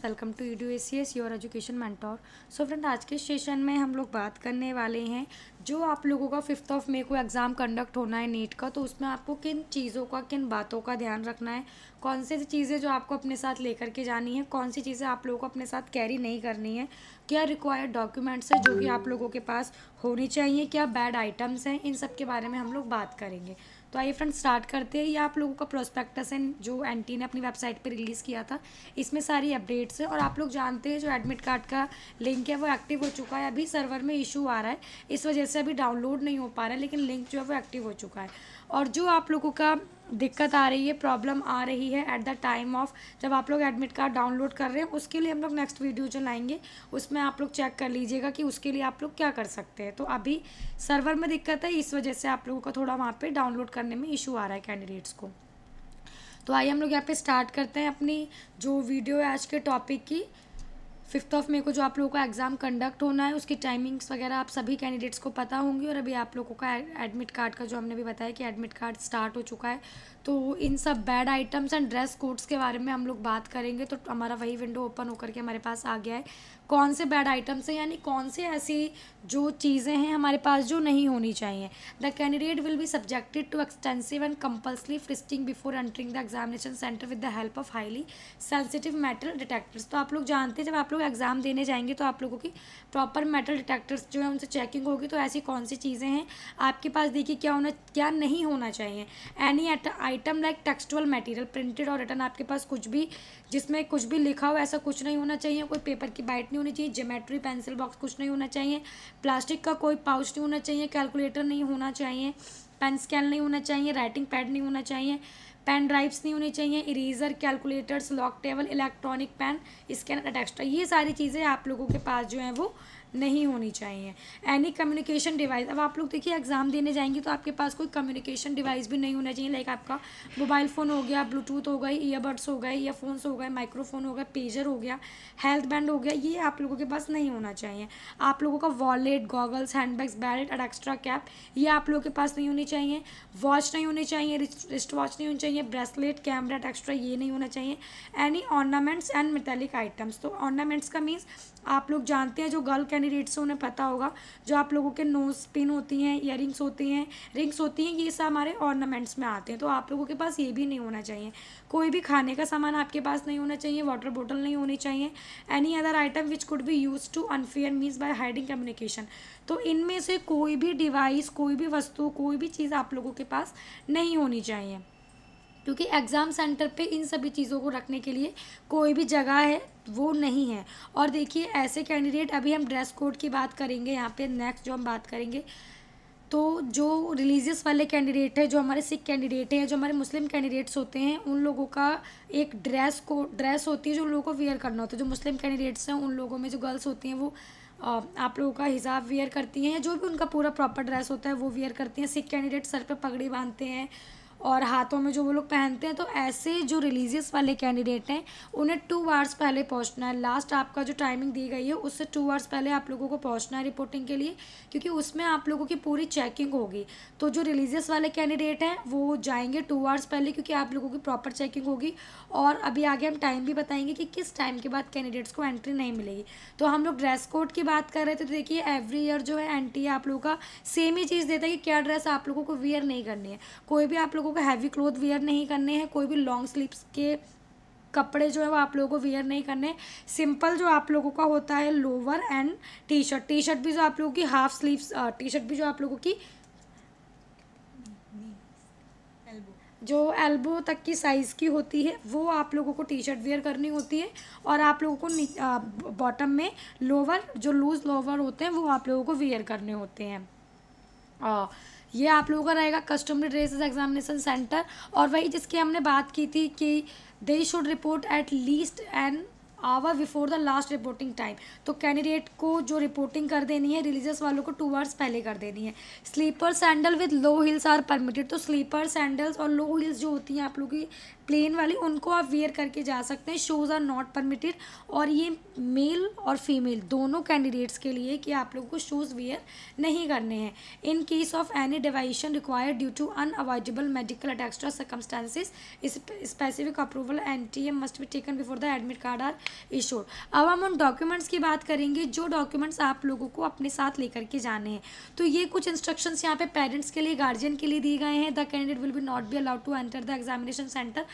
friends welcome to you do A C S your education mentor so friend आज के session में हम लोग बात करने वाले हैं जो आप लोगों का फिफ्थ ऑफ मे को एग्ज़ाम कंडक्ट होना है नीट का तो उसमें आपको किन चीज़ों का किन बातों का ध्यान रखना है कौन सी चीज़ें जो आपको अपने साथ लेकर के जानी है कौन सी चीज़ें आप लोगों को अपने साथ कैरी नहीं करनी है क्या रिक्वायर्ड डॉक्यूमेंट्स हैं जो कि आप लोगों के पास होनी चाहिए क्या बैड आइटम्स हैं इन सब के बारे में हम लोग बात करेंगे तो आइए फ्रेंड स्टार्ट करते हैं ये आप लोगों का प्रोस्पेक्टस है जो एंटी ने अपनी वेबसाइट पर रिलीज़ किया था इसमें सारी अपडेट्स है और आप लोग जानते हैं जो एडमिट कार्ड का लिंक है वो एक्टिव हो चुका है अभी सर्वर में इशू आ रहा है इस वजह से अभी डाउनलोड नहीं हो पा रहा है लेकिन लिंक जो है वो एक्टिव हो चुका है और जो आप लोगों का दिक्कत आ रही है प्रॉब्लम आ रही है एट द टाइम ऑफ जब आप लोग एडमिट कार्ड डाउनलोड कर रहे हैं उसके लिए हम लोग नेक्स्ट वीडियो जो उसमें आप लोग चेक कर लीजिएगा कि उसके लिए आप लोग क्या कर सकते हैं तो अभी सर्वर में दिक्कत है इस वजह से आप लोगों को थोड़ा वहाँ पर डाउनलोड करने में इशू आ रहा है कैंडिडेट्स को तो आइए हम लोग यहाँ पे स्टार्ट करते हैं अपनी जो वीडियो है आज के टॉपिक की फिफ्थ ऑफ मे को जो आप लोगों का एग्ज़ाम कंडक्ट होना है उसकी टाइमिंग्स वगैरह आप सभी कैंडिडेट्स को पता होंगी और अभी आप लोगों का एडमिट कार्ड का जो हमने भी बताया कि एडमिट कार्ड स्टार्ट हो चुका है तो इन सब bad items and dress codes के बारे में हम लोग बात करेंगे तो हमारा वही विंडो ओपन होकर के हमारे पास आ गया है कौन से बैड आइटम्स हैं यानी कौन से ऐसी जो चीज़ें हैं हमारे पास जो नहीं होनी चाहिए the candidate will be subjected to extensive and compulsory frisking before entering the examination centre with the help of highly sensitive metal detectors तो आप लोग जानते हैं जब आप लोग एग्ज़ाम देने जाएंगे तो आप लोगों की प्रॉपर मेटल डिटेक्टर्स जो है उनसे चेकिंग होगी तो ऐसी कौन सी चीज़ें हैं आपके पास देखिए क्या होना क्या नहीं होना चाहिए any item like textual material printed or written आपके पास कुछ भी जिसमें कुछ भी लिखा हो ऐसा कुछ नहीं होना चाहिए कोई पेपर की बाइट नहीं होनी चाहिए जोमेट्री पेंसिल बॉक्स कुछ नहीं होना चाहिए प्लास्टिक का कोई पाउच नहीं होना चाहिए कैलकुलेटर नहीं होना चाहिए पेन स्कैन नहीं होना चाहिए राइटिंग पैड नहीं होना चाहिए पेन ड्राइव्स नहीं होने चाहिए eraser calculators log table electronic pen scanner extra ये सारी चीज़ें आप लोगों के पास जो है वो नहीं होनी चाहिए एनी कम्युनिकेशन डिवाइस अब आप लोग देखिए एग्ज़ाम देने जाएंगे तो आपके पास कोई कम्युनिकेशन डिवाइस भी नहीं होना चाहिए लाइक आपका मोबाइल फ़ोन हो गया ब्लूटूथ हो गई ईयरबड्स हो गए ईयरफोन्स हो गए माइक्रोफोन हो गया पेजर हो गया हेल्थ बैंड हो गया ये आप लोगों के पास नहीं होना चाहिए आप लोगों का wallet goggles hand bags belt और एक्स्ट्रा कैप ये आप लोगों के पास नहीं होनी चाहिए वॉच नहीं होनी चाहिए रिस्ट वॉच नहीं होनी चाहिए ब्रेसलेट कैमरा एक्स्ट्रा ये नहीं होना चाहिए any ornaments and metallic items तो ऑर्नामेंट्स का मीन्स आप लोग जानते हैं जो गर्ल कैन कैंडिडेट्स उन्हें पता होगा जो आप लोगों के नोज पिन होती हैं इयर होती हैं रिंग्स होती हैं ये सब हमारे ऑर्नामेंट्स में आते हैं तो आप लोगों के पास ये भी नहीं होना चाहिए कोई भी खाने का सामान आपके पास नहीं होना चाहिए वाटर बॉटल नहीं होनी चाहिए any other item which could be use to unfair means by hiding communication तो इनमें से कोई भी डिवाइस कोई भी वस्तु कोई भी चीज़ आप लोगों के पास नहीं होनी चाहिए क्योंकि एग्ज़ाम सेंटर पे इन सभी चीज़ों को रखने के लिए कोई भी जगह है वो नहीं है और देखिए ऐसे कैंडिडेट अभी हम ड्रेस कोड की बात करेंगे यहाँ पे नेक्स्ट जो हम बात करेंगे तो जो रिलीजियस वाले कैंडिडेट हैं जो हमारे सिख कैंडिडेट हैं जो हमारे मुस्लिम कैंडिडेट्स होते हैं उन लोगों का एक ड्रेस को ड्रेस होती है जो उन लोगों को वेयर करना होता है जो मुस्लिम कैंडिडेट्स हैं उन लोगों में जो गर्ल्स होती हैं वो आप लोगों का हिजाब वेयर करती हैं जो भी उनका पूरा प्रॉपर ड्रेस होता है वो वेयर करती हैं सिख कैंडिडेट सर पर पगड़ी बांधते हैं और हाथों में जो वो लोग पहनते हैं तो ऐसे जो रिलीजियस वाले कैंडिडेट हैं उन्हें टू आवर्स पहले पहुंचना है लास्ट आपका जो टाइमिंग दी गई है उससे टू आवर्स पहले आप लोगों को पहुंचना है रिपोर्टिंग के लिए क्योंकि उसमें आप लोगों की पूरी चेकिंग होगी तो जो रिलीजियस वाले कैंडिडेट हैं वो जाएंगे टू आवर्स पहले क्योंकि आप लोगों की प्रॉपर चेकिंग होगी और अभी आगे हम टाइम भी बताएंगे कि किस टाइम के बाद कैंडिडेट्स को एंट्री नहीं मिलेगी तो हम लोग ड्रेस कोड की बात कर रहे थे तो देखिए एवरी ईयर जो है एंट्री आप लोगों का सेम ही चीज़ देता है कि क्या ड्रेस आप लोगों को वेयर नहीं करनी है कोई भी आप लोगों लोगों को हैवी क्लोथ वेयर नहीं करने हैं कोई भी लॉन्ग स्लीव्स के कपड़े जो है वो आप लोगों को वेयर नहीं करने सिंपल जो आप लोगों का होता है lower and T shirt T shirt भी जो आप लोगों की हाफ स्लीव्स टी शर्ट भी जो आप लोगों की जो एल्बो तक की साइज़ की होती है वो आप लोगों को टी शर्ट वेयर करनी होती है और आप लोगों को बॉटम में लोवर जो लूज़ लोवर होते हैं वो आप लोगों को वेयर करने होते हैं ये आप लोगों का रहेगा कस्टमरी ड्रेसेस एग्जामिनेशन सेंटर और वही जिसकी हमने बात की थी कि they should report at least and hour before the last reporting time तो कैंडिडेट को जो रिपोर्टिंग कर देनी है रिलीजियस वालों को टू आवर्स पहले कर देनी है slipper sandal with low heels are permitted तो स्लीपर सैंडल्स और लो हिल्स जो होती हैं आप लोगों की प्लेन वाली उनको आप वेयर करके जा सकते हैं शूज़ आर नॉट परमिटेड और ये मेल और फीमेल दोनों कैंडिडेट्स के लिए कि आप लोगों को शूज़ वेयर नहीं करने हैं in case of any deviation required due to unavoidable medical at extra circumstances specific approval N T M must be taken before the admit card are issued अब हम उन डॉक्यूमेंट्स की बात करेंगे जो डॉक्यूमेंट्स आप लोगों को अपने साथ लेकर के जाने हैं तो ये कुछ इंस्ट्रक्शंस यहाँ पे पेरेंट्स के लिए गार्जियन के लिए दिए गए हैं the candidate will be not be allowed to enter the examination centre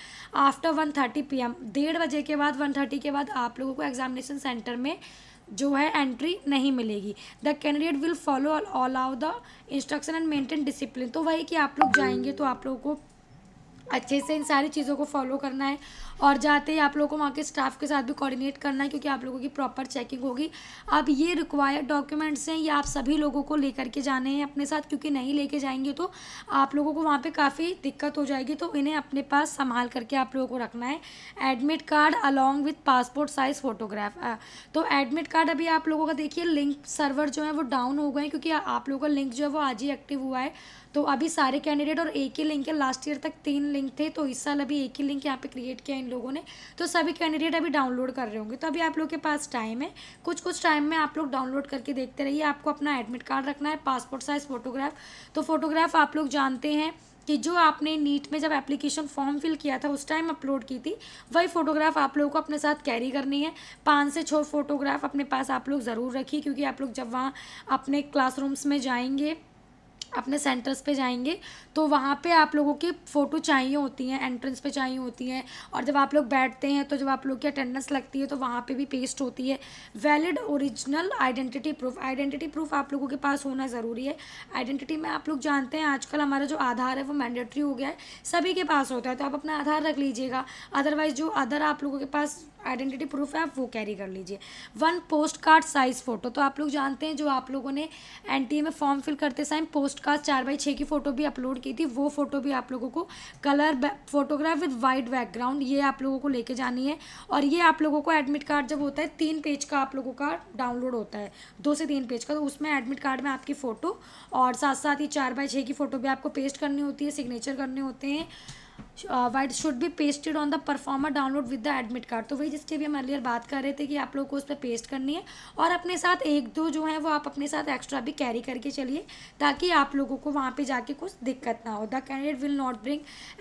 after one thirty P M डेढ़ बजे के बाद वन थर्टी के बाद आप लोगों को एग्जामिनेशन सेंटर में जो है एंट्री नहीं मिलेगी the candidate will follow all of the instruction and maintain discipline तो वही कि आप लोग जाएंगे तो आप लोगों को अच्छे से इन सारी चीज़ों को फॉलो करना है और जाते ही आप लोगों को वहाँ के स्टाफ के साथ भी कोऑर्डिनेट करना है क्योंकि आप लोगों की प्रॉपर चेकिंग होगी अब ये रिक्वायर्ड डॉक्यूमेंट्स हैं ये आप सभी लोगों को लेकर के जाने हैं अपने साथ क्योंकि नहीं लेके जाएंगे तो आप लोगों को वहाँ पर काफ़ी दिक्कत हो जाएगी तो इन्हें अपने पास संभाल करके आप लोगों को रखना है admit card along with passport size photograph तो एडमिट कार्ड अभी आप लोगों का देखिए लिंक सर्वर जो है वो डाउन हो गए क्योंकि आप लोगों का लिंक जो है वो आज ही एक्टिव हुआ है तो अभी सारे कैंडिडेट और एक ही लिंक है लास्ट ईयर तक तीन लिंक थे तो इस साल अभी एक ही लिंक यहाँ पे क्रिएट किया इन लोगों ने तो सभी कैंडिडेट अभी डाउनलोड कर रहे होंगे तो अभी आप लोग के पास टाइम है कुछ कुछ टाइम में आप लोग डाउनलोड करके देखते रहिए आपको अपना एडमिट कार्ड रखना है पासपोर्ट साइज़ फ़ोटोग्राफ तो फोटोग्राफ आप लोग जानते हैं कि जो आपने नीट में जब एप्लीकेशन फॉर्म फिल किया था उस टाइम अपलोड की थी वही फ़ोटोग्राफ आप लोगों को अपने साथ कैरी करनी है पाँच से छः फ़ोटोग्राफ अपने पास आप लोग ज़रूर रखिए क्योंकि आप लोग जब वहाँ अपने क्लासरूम्स में जाएंगे अपने सेंटर्स पे जाएंगे तो वहाँ पे आप लोगों की फ़ोटो चाहिए होती हैं एंट्रेंस पे चाहिए होती हैं और जब आप लोग बैठते हैं तो जब आप लोग की अटेंडेंस लगती है तो वहाँ पे भी पेस्ट होती है valid original identity proof identity proof आप लोगों के पास होना ज़रूरी है आइडेंटिटी में आप लोग जानते हैं आजकल हमारा जो आधार है वो मैंडेटरी हो गया है सभी के पास होता है तो आप अपना आधार रख लीजिएगा अदरवाइज़ जो अदर आप लोगों के पास आइडेंटिटी प्रूफ है आप वो कैरी कर लीजिए one post card size photo तो आप लोग जानते हैं जो आप लोगों ने एन में फॉर्म फिल करते समय पोस्ट का चार बाई छः की फ़ोटो भी अपलोड की थी वो फ़ोटो भी आप लोगों को colour photograph with white background ये आप लोगों को लेके जानी है और ये आप लोगों को एडमिट कार्ड जब होता है तीन पेज का आप लोगों का डाउनलोड होता है दो से तीन पेज का तो उसमें एडमिट कार्ड में आपकी फ़ोटो और साथ साथ ही चार बाई छः की फ़ोटो भी आपको पेस्ट करनी होती है सिग्नेचर करने होते हैं white should be pasted on the performer download with the admit card तो वही जिसके भी हम अर्लियर बात कर रहे थे कि आप लोगों को उस पर पेस्ट करनी है और अपने साथ एक दो जो है वो आप अपने साथ एक्स्ट्रा भी कैरी करके चलिए ताकि आप लोगों को वहाँ पे जाके कुछ दिक्कत ना हो the candidate will not bring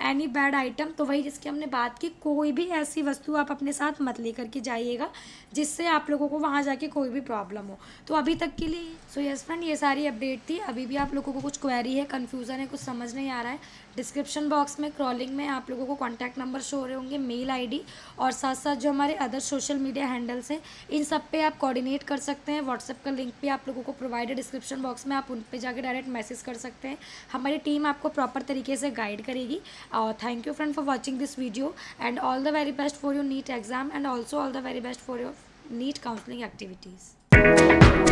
any bad item तो वही जिसकी हमने बात की कोई भी ऐसी वस्तु आप अपने साथ मत लेकर के जाइएगा जिससे आप लोगों को वहाँ जाके कोई भी प्रॉब्लम हो तो अभी तक के लिए सो यस फ्रेंड ये सारी अपडेट थी अभी भी आप लोगों को कुछ क्वेरी है कन्फ्यूज़न है कुछ समझ नहीं आ रहा है डिस्क्रिप्शन बॉक्स में क्रॉलिंग में आप लोगों को कॉन्टैक्ट नंबर शो हो रहे होंगे मेल आईडी और साथ साथ जो हमारे अदर सोशल मीडिया हैंडल्स हैं इन सब पे आप कोऑर्डिनेट कर सकते हैं व्हाट्सएप का लिंक भी आप लोगों को प्रोवाइड डिस्क्रिप्शन बॉक्स में आप उन पर जाकर डायरेक्ट मैसेज कर सकते हैं हमारी टीम आपको प्रॉपर तरीके से गाइड करेगी और thank you friend for watching this video and all the very best for your NEET exam and also all the very best for your NEET counselling activities